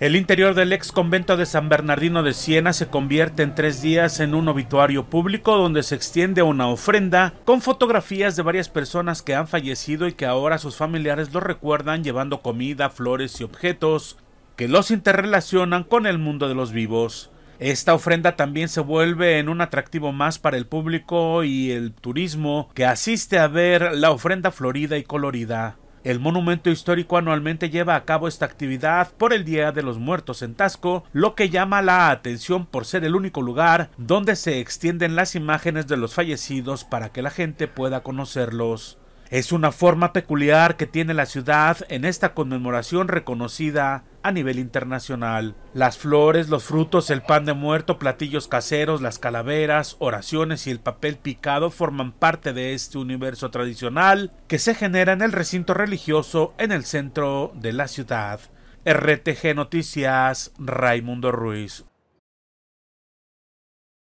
El interior del ex convento de San Bernardino de Siena se convierte en tres días en un obituario público donde se extiende una ofrenda con fotografías de varias personas que han fallecido y que ahora sus familiares lo recuerdan llevando comida, flores y objetos que los interrelacionan con el mundo de los vivos. Esta ofrenda también se vuelve en un atractivo más para el público y el turismo que asiste a ver la ofrenda florida y colorida. El monumento histórico anualmente lleva a cabo esta actividad por el Día de los Muertos en Tasco, lo que llama la atención por ser el único lugar donde se extienden las imágenes de los fallecidos para que la gente pueda conocerlos. Es una forma peculiar que tiene la ciudad en esta conmemoración reconocida a nivel internacional. Las flores, los frutos, el pan de muerto, platillos caseros, las calaveras, oraciones y el papel picado forman parte de este universo tradicional que se genera en el recinto religioso en el centro de la ciudad. RTG Noticias, Raimundo Ruiz.